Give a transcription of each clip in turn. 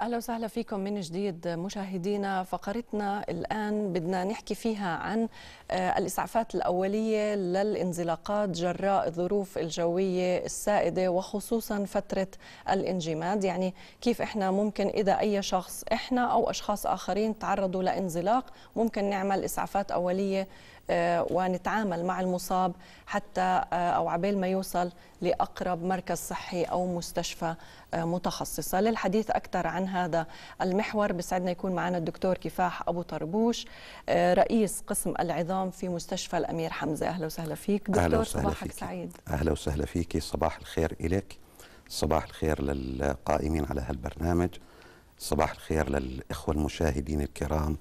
اهلا وسهلا فيكم من جديد مشاهدينا فقرتنا الان بدنا نحكي فيها عن آه، الاسعافات الاوليه للانزلاقات جراء الظروف الجويه السائده وخصوصا فتره الانجماد يعني كيف احنا ممكن اذا اي شخص احنا او اشخاص اخرين تعرضوا لانزلاق ممكن نعمل اسعافات اوليه آه، ونتعامل مع المصاب حتى آه، او عبال ما يوصل لاقرب مركز صحي او مستشفى آه، متخصصه للحديث اكثر عن هذا المحور بسعدنا يكون معنا الدكتور كفاح ابو طربوش رئيس قسم العظام في مستشفى الامير حمزه اهلا وسهلا فيك دكتور أهلا وسهلا صباحك فيك. سعيد اهلا وسهلا فيك صباح الخير إليك صباح الخير للقائمين على هالبرنامج صباح الخير للاخوه المشاهدين الكرام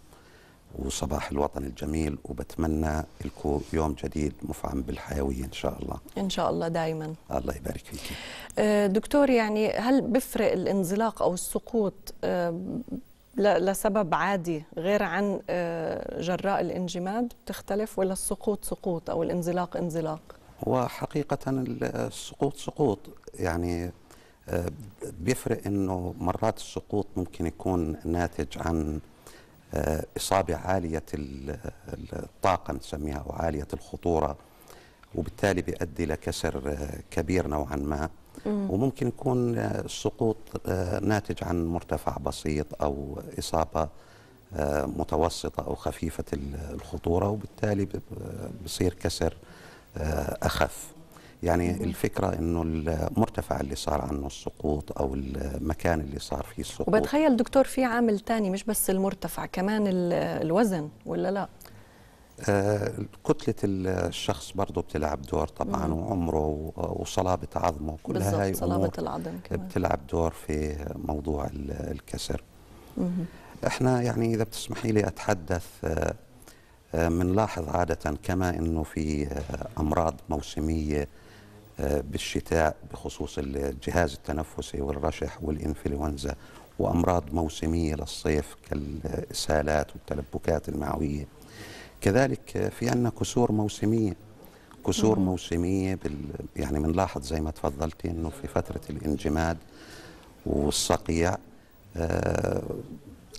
وصباح الوطن الجميل وبتمنى لكم يوم جديد مفعم بالحيوية إن شاء الله إن شاء الله دائما الله يبارك فيك آه، دكتور يعني هل بفرق الانزلاق أو السقوط آه، لسبب عادي غير عن آه، جراء الانجماد بتختلف ولا السقوط سقوط أو الانزلاق انزلاق هو حقيقة السقوط سقوط يعني بيفرق انه مرات السقوط ممكن يكون ناتج عن آه، إصابة عالية الطاقة نسميها أو عالية الخطورة وبالتالي بيؤدي لكسر آه، كبير نوعا ما وممكن يكون السقوط آه، ناتج عن مرتفع بسيط أو إصابة متوسطة أو خفيفة الخطورة وبالتالي بصير كسر أخف يعني الفكرة أنه المرتفع اللي صار عنه السقوط أو المكان اللي صار فيه السقوط وبتخيل دكتور في عامل تاني مش بس المرتفع كمان الوزن ولا لا؟ آه، كتلة الشخص برضه بتلعب دور طبعا مم. وعمره وصلابة عظمه كلها هاي صلابة العظم كمان. بتلعب دور في موضوع الكسر مم. احنا يعني إذا بتسمحي لي أتحدث بنلاحظ آه، آه، عادة كما أنه في أمراض موسمية بالشتاء بخصوص الجهاز التنفسي والرشح والإنفلونزا وأمراض موسمية للصيف كالإسهالات والتلبكات المعوية كذلك في عندنا كسور موسمية كسور مم. موسمية بال يعني بنلاحظ زي ما تفضلتي أنه في فترة الانجماد والصقيع آه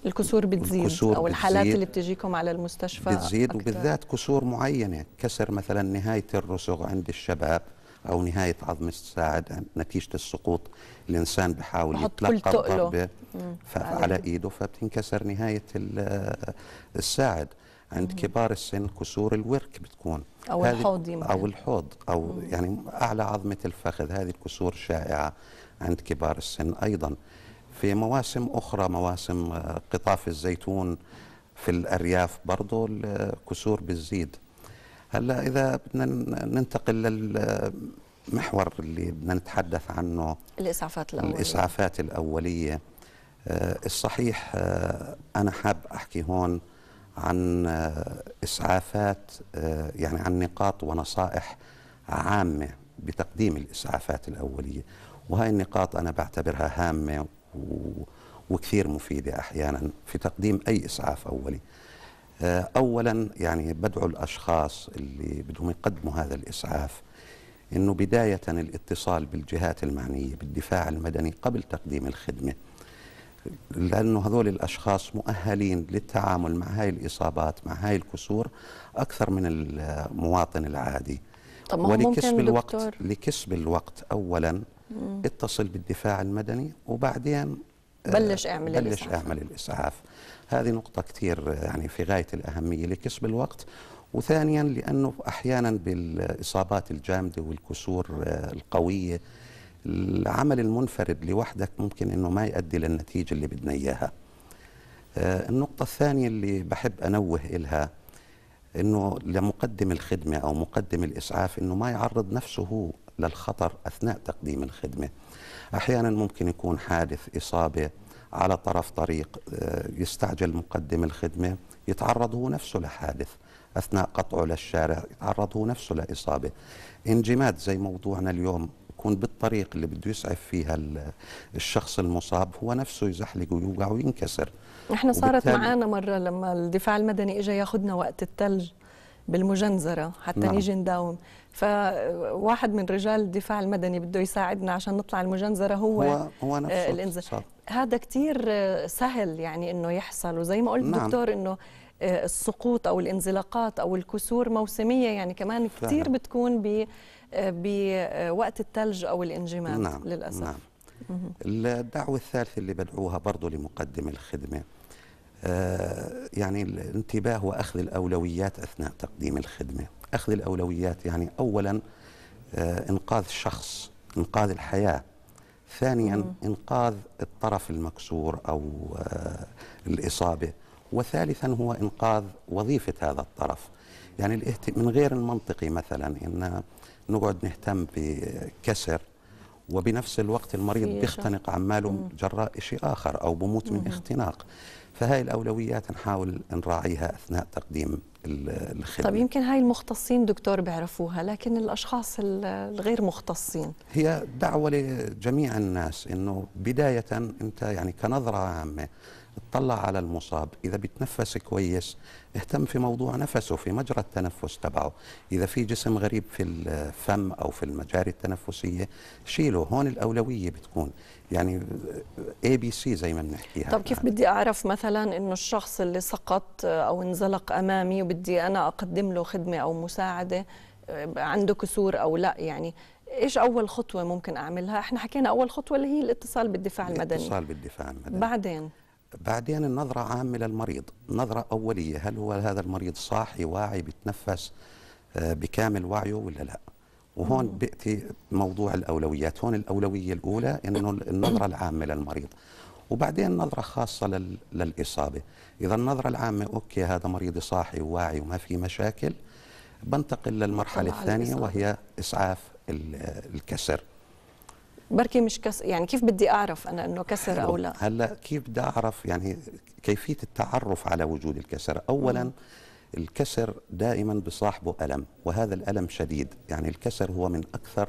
الكسور بتزيد الكسور أو الحالات بتزيد اللي بتجيكم على المستشفى بتزيد أكتر. وبالذات كسور معينة كسر مثلا نهاية الرسغ عند الشباب او نهايه عظم الساعد نتيجه السقوط الانسان بحاول يتلقى الضربه على ايده فبتنكسر نهايه الساعد عند كبار السن كسور الورك بتكون او الحوض او الحوض او مم. يعني اعلى عظمه الفخذ هذه الكسور شائعه عند كبار السن ايضا في مواسم اخرى مواسم آه، قطاف الزيتون في الارياف برضه الكسور بتزيد هلا اذا بدنا ننتقل للمحور اللي بدنا نتحدث عنه الاسعافات الاوليه الاسعافات الاوليه آه، الصحيح آه، انا حاب احكي هون عن آه، اسعافات يعني عن نقاط ونصائح عامه بتقديم الاسعافات الاوليه وهي النقاط انا بعتبرها هامه و... وكثير مفيده احيانا في تقديم اي اسعاف اولي آه، اولا يعني بدعو الاشخاص اللي بدهم يقدموا هذا الاسعاف انه بدايه الاتصال بالجهات المعنيه بالدفاع المدني قبل تقديم الخدمه لانه هذول الاشخاص مؤهلين للتعامل مع هاي الاصابات مع هاي الكسور اكثر من المواطن العادي طب ولكسب الوقت لكسب الوقت اولا مم. اتصل بالدفاع المدني وبعدين بلش اعمل بلش الإسعاف. اعمل الاسعاف هذه نقطه كثير يعني في غايه الاهميه لكسب الوقت وثانيا لانه احيانا بالاصابات الجامده والكسور آه، القويه العمل المنفرد لوحدك ممكن انه ما يؤدي للنتيجه اللي بدنا اياها آه، النقطة الثانية اللي بحب أنوه إلها أنه لمقدم الخدمة أو مقدم الإسعاف أنه ما يعرض نفسه هو للخطر أثناء تقديم الخدمة أحيانا ممكن يكون حادث إصابة على طرف طريق آه، يستعجل مقدم الخدمة يتعرض هو نفسه لحادث أثناء قطعه للشارع يتعرض هو نفسه لإصابة انجماد زي موضوعنا اليوم يكون بالطريق اللي بده يسعف فيها الشخص المصاب هو نفسه يزحلق ويوقع وينكسر احنا صارت معانا مرة لما الدفاع المدني اجى ياخذنا وقت الثلج بالمجنزرة حتى نعم. نيجي نداوم فواحد من رجال الدفاع المدني بده يساعدنا عشان نطلع المجنزرة هو, هو, هو نفسه آه، هذا كتير آه، سهل يعني انه يحصل وزي ما قلت نعم. دكتور انه آه، السقوط او الانزلاقات او الكسور موسميه يعني كمان كثير بتكون ب بوقت الثلج او الانجماد نعم للاسف نعم الدعوه الثالثه اللي بدعوها برضه لمقدم الخدمه آه، يعني الانتباه واخذ الاولويات اثناء تقديم الخدمه اخذ الاولويات يعني اولا آه، انقاذ الشخص انقاذ الحياه ثانيا انقاذ الطرف المكسور او آه، الاصابه وثالثا هو انقاذ وظيفه هذا الطرف يعني من غير المنطقي مثلا ان نقعد نهتم بكسر وبنفس الوقت المريض بيختنق عماله جراء شيء آخر أو بموت من اختناق فهاي الأولويات نحاول نراعيها أثناء تقديم الخدمة طيب يمكن هاي المختصين دكتور بيعرفوها لكن الأشخاص الغير مختصين هي دعوة لجميع الناس أنه بداية أنت يعني كنظرة عامة اطلع على المصاب اذا بيتنفس كويس اهتم في موضوع نفسه في مجرى التنفس تبعه اذا في جسم غريب في الفم او في المجاري التنفسيه شيله هون الاولويه بتكون يعني اي بي سي زي ما بنحكيها طب كيف بدي اعرف مثلا انه الشخص اللي سقط او انزلق امامي وبدي انا اقدم له خدمه او مساعده عنده كسور او لا يعني ايش اول خطوه ممكن اعملها احنا حكينا اول خطوه اللي هي الاتصال بالدفاع المدني الاتصال بالدفاع المدني بعدين بعدين النظرة عامة للمريض نظرة أولية هل هو هذا المريض صاحي واعي بيتنفس آه، بكامل وعيه ولا لا وهون بيأتي موضوع الأولويات هون الأولوية الأولى أنه النظرة العامة للمريض وبعدين نظرة خاصة للإصابة إذا النظرة العامة أوكي هذا مريض صاحي وواعي وما في مشاكل بنتقل للمرحلة الثانية وهي إسعاف الكسر بركي مش كس يعني كيف بدي اعرف انا انه كسر او لا هلا كيف بدي اعرف يعني كيفيه التعرف على وجود الكسر اولا الكسر دائما بصاحبه الم وهذا الالم شديد يعني الكسر هو من اكثر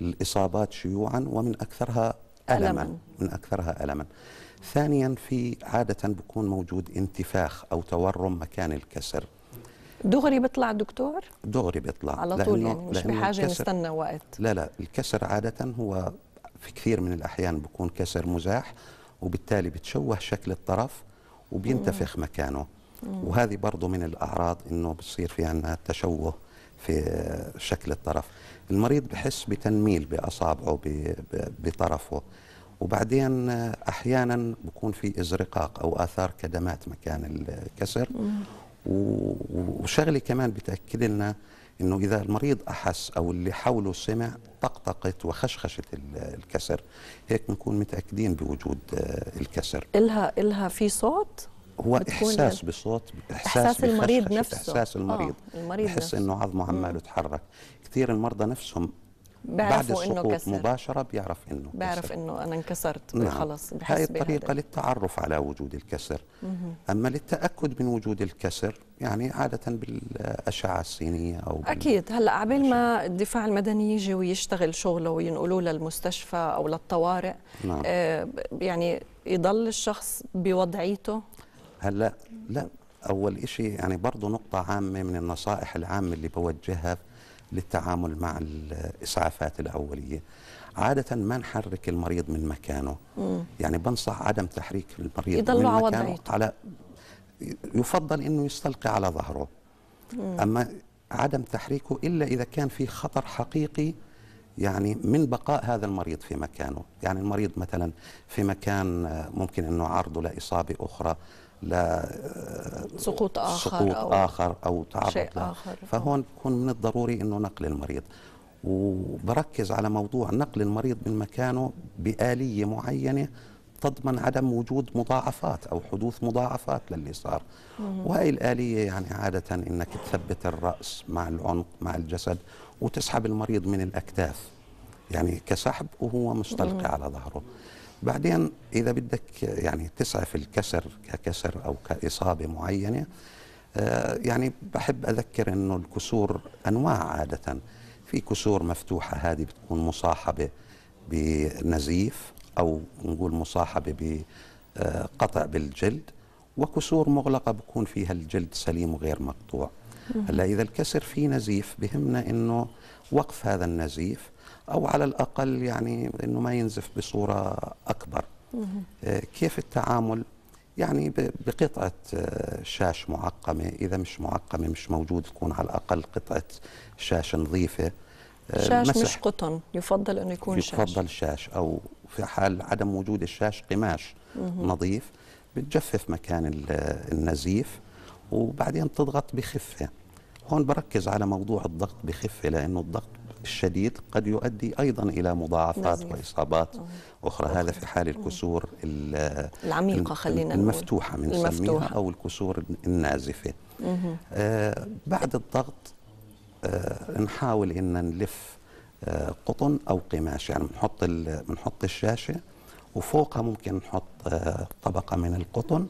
الاصابات شيوعا ومن اكثرها ألماً, من اكثرها الما ثانيا في عاده بكون موجود انتفاخ او تورم مكان الكسر دغري بيطلع الدكتور؟ دغري بيطلع على طول يعني مش بحاجه نستنى وقت لا لا الكسر عاده هو في كثير من الاحيان بيكون كسر مزاح وبالتالي بتشوه شكل الطرف وبينتفخ مم. مكانه مم. وهذه برضه من الاعراض انه بصير في عندنا تشوه في شكل الطرف المريض بحس بتنميل باصابعه بطرفه وبعدين احيانا بكون في ازرقاق او اثار كدمات مكان الكسر مم. وشغله كمان بتاكد لنا انه اذا المريض احس او اللي حوله سمع طقطقت وخشخشت الكسر هيك بنكون متاكدين بوجود آه، الكسر الها الها في صوت هو احساس يعني بصوت احساس, إحساس المريض نفسه احساس المريض, آه المريض بحس انه عظمه عماله يتحرك كثير المرضى نفسهم بعد السقوط كسر. مباشره بيعرف انه بيعرف انه انا انكسرت نعم. خلص هاي الطريقه للتعرف على وجود الكسر مم. اما للتاكد من وجود الكسر يعني عاده بالاشعه السينيه او اكيد هلا عبين ما الدفاع المدني يجي ويشتغل شغله وينقلوه للمستشفى او للطوارئ نعم. آه يعني يضل الشخص بوضعيته هلا لا اول شيء يعني برضه نقطه عامه من النصائح العامه اللي بوجهها للتعامل مع الاسعافات الاوليه عاده ما نحرك المريض من مكانه مم. يعني بنصح عدم تحريك المريض من مكانه وضعيته. على يفضل انه يستلقي على ظهره مم. اما عدم تحريكه الا اذا كان في خطر حقيقي يعني من بقاء هذا المريض في مكانه يعني المريض مثلا في مكان آه، ممكن انه عرضه لاصابه اخرى ل سقوط آه، آخر سقوط أو آخر أو تعرض شيء له. آخر فهون بكون من الضروري أنه نقل المريض وبركز على موضوع نقل المريض من مكانه بآلية معينة تضمن عدم وجود مضاعفات أو حدوث مضاعفات للي صار وهي الآلية يعني عادة أنك تثبت الرأس مع العنق مع الجسد وتسحب المريض من الأكتاف يعني كسحب وهو مستلقي على ظهره بعدين اذا بدك يعني تسعى في الكسر ككسر او كاصابه معينه آه، يعني بحب اذكر انه الكسور انواع عاده في كسور مفتوحه هذه بتكون مصاحبه بنزيف او نقول مصاحبه بقطع آه، بالجلد وكسور مغلقه بكون فيها الجلد سليم وغير مقطوع هلا إذا الكسر فيه نزيف بهمنا إنه وقف هذا النزيف أو على الأقل يعني إنه ما ينزف بصورة أكبر آه، كيف التعامل يعني بقطعة آه، شاش معقمة إذا مش معقمة مش موجود تكون على الأقل قطعة شاش نظيفة آه، شاش مسح. مش قطن يفضل أنه يكون يفضل شاش يفضل شاش أو في حال عدم وجود الشاش قماش نظيف بتجفف مكان النزيف وبعدين تضغط بخفة هون بركز على موضوع الضغط بخفه لانه الضغط الشديد قد يؤدي ايضا الى مضاعفات نزيف. واصابات أوه. اخرى أوه. هذا في حال الكسور العميقه خلينا المفتوحه بنسميها او الكسور النازفه آه بعد الضغط آه نحاول ان نلف آه قطن او قماش يعني بنحط بنحط الشاشه وفوقها ممكن نحط آه طبقه من القطن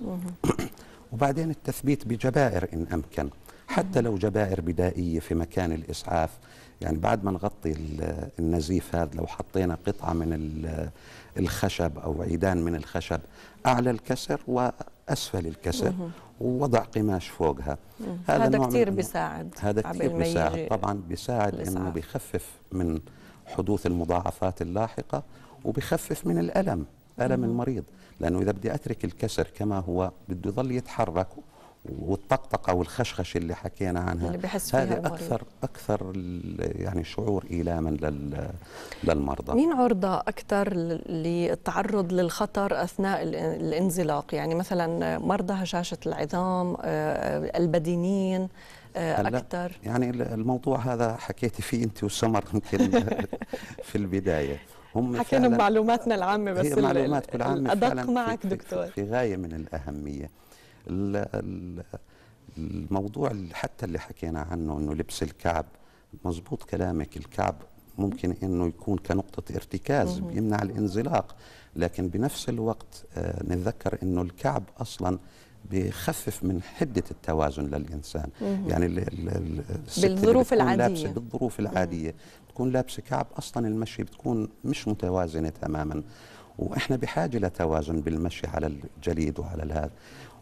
وبعدين التثبيت بجبائر ان امكن حتى لو جبائر بدائية في مكان الإسعاف يعني بعد ما نغطي النزيف هذا لو حطينا قطعة من الخشب أو عيدان من الخشب أعلى الكسر وأسفل الكسر ووضع قماش فوقها هذا, هذا كثير بيساعد هذا كثير بيساعد طبعا بيساعد انه بخفف من حدوث المضاعفات اللاحقه وبخفف من الالم الم المريض لانه اذا بدي اترك الكسر كما هو بده يضل يتحرك والطقطقه والخشخشه اللي حكينا عنها اللي بحس فيها هذا اكثر اكثر يعني شعور ايلاما للمرضى مين عرضه اكثر للتعرض للخطر اثناء الانزلاق يعني مثلا مرضى هشاشه العظام آه، آه، البدينين آه، اكثر يعني الموضوع هذا حكيتي فيه انت وسمر يمكن في البدايه هم حكينا بمعلوماتنا العامه بس هي معلوماتكم العامه ادق معك دكتور في غايه من الاهميه الموضوع حتى اللي حكينا عنه انه لبس الكعب مزبوط كلامك الكعب ممكن انه يكون كنقطه ارتكاز بيمنع الانزلاق لكن بنفس الوقت آه، نتذكر انه الكعب اصلا بخفف من حده التوازن للانسان يعني بالظروف العاديه بالظروف العاديه بتكون لابسه كعب اصلا المشي بتكون مش متوازنه تماما واحنا بحاجه لتوازن بالمشي على الجليد وعلى هذا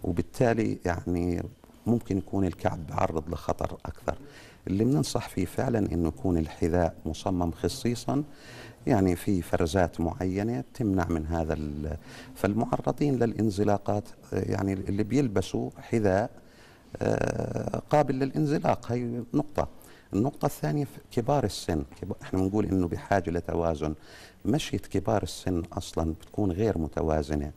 وبالتالي يعني ممكن يكون الكعب عرض لخطر أكثر اللي بننصح فيه فعلا أنه يكون الحذاء مصمم خصيصا يعني في فرزات معينة تمنع من هذا فالمعرضين للانزلاقات يعني اللي بيلبسوا حذاء آه، قابل للانزلاق هي نقطة النقطة الثانية كبار السن احنا بنقول انه بحاجة لتوازن مشية كبار السن اصلا بتكون غير متوازنة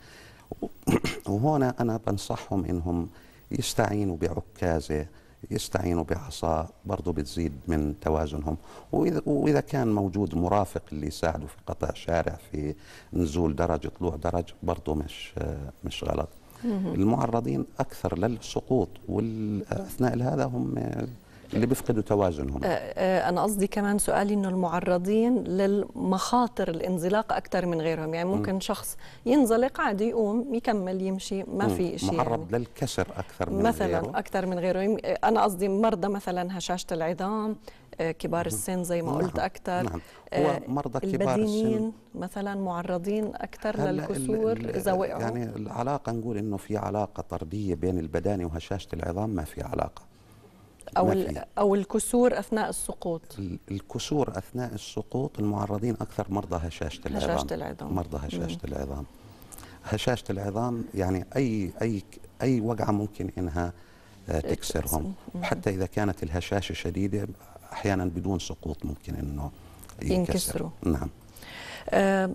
وهنا أنا بنصحهم إنهم يستعينوا بعكازة يستعينوا بعصا برضه بتزيد من توازنهم وإذا كان موجود مرافق اللي يساعده في قطع شارع في نزول درج طلوع درج برضه مش مش غلط المعرضين أكثر للسقوط والأثناء هذا هم اللي بيفقدوا توازنهم أه، أه، انا قصدي كمان سؤالي انه المعرضين للمخاطر الانزلاق اكثر من غيرهم يعني ممكن م. شخص ينزلق عادي يقوم يكمل يمشي ما م. في شيء يعني. معرض يعني. للكسر اكثر من مثلا غيره. اكثر من غيره انا قصدي مرضى مثلا هشاشه العظام أه، كبار السن زي ما نعم. قلت اكثر نعم. هو مرضى كبار السن مثلا معرضين اكثر للكسور اذا وقعوا يعني العلاقه نقول انه في علاقه طرديه بين البدانه وهشاشه العظام ما في علاقه او او الكسور اثناء السقوط الكسور اثناء السقوط المعرضين اكثر مرضى هشاشه العظام هشاشه العظام مرضى هشاشه مم. العظام هشاشه العظام يعني اي اي اي وجعه ممكن انها آه، تكسرهم حتى اذا كانت الهشاشه شديده احيانا بدون سقوط ممكن انه ينكسروا نعم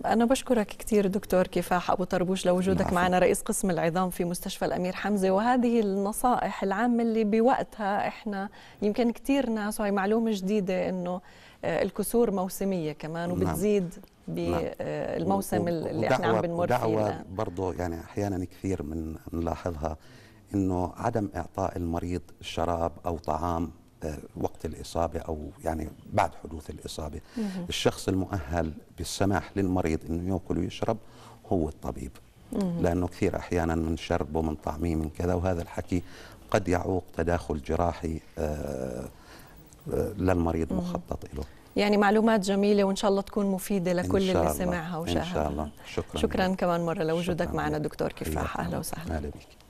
أنا بشكرك كثير دكتور كفاح أبو طربوش لوجودك معنا رئيس قسم العظام في مستشفى الأمير حمزة وهذه النصائح العامة اللي بوقتها إحنا يمكن كثير ناس وهي معلومة جديدة إنه أه، الكسور موسمية كمان نعم. وبتزيد بالموسم نعم. أه، اللي احنا عم بنمر فيه دعوة برضه يعني أحيانا كثير من نلاحظها إنه عدم إعطاء المريض شراب أو طعام وقت الإصابة أو يعني بعد حدوث الإصابة مم. الشخص المؤهل بالسماح للمريض أنه يأكل ويشرب هو الطبيب مم. لأنه كثير أحيانا من شرب ومن طعميه من كذا وهذا الحكي قد يعوق تداخل جراحي آه، آه، للمريض مخطط له يعني معلومات جميلة وإن شاء الله تكون مفيدة لكل اللي سمعها وشاهدها إن شاء الله شكرا شكرا كمان مرة لوجودك معنا دكتور كفاح أهلا وسهلا أهلا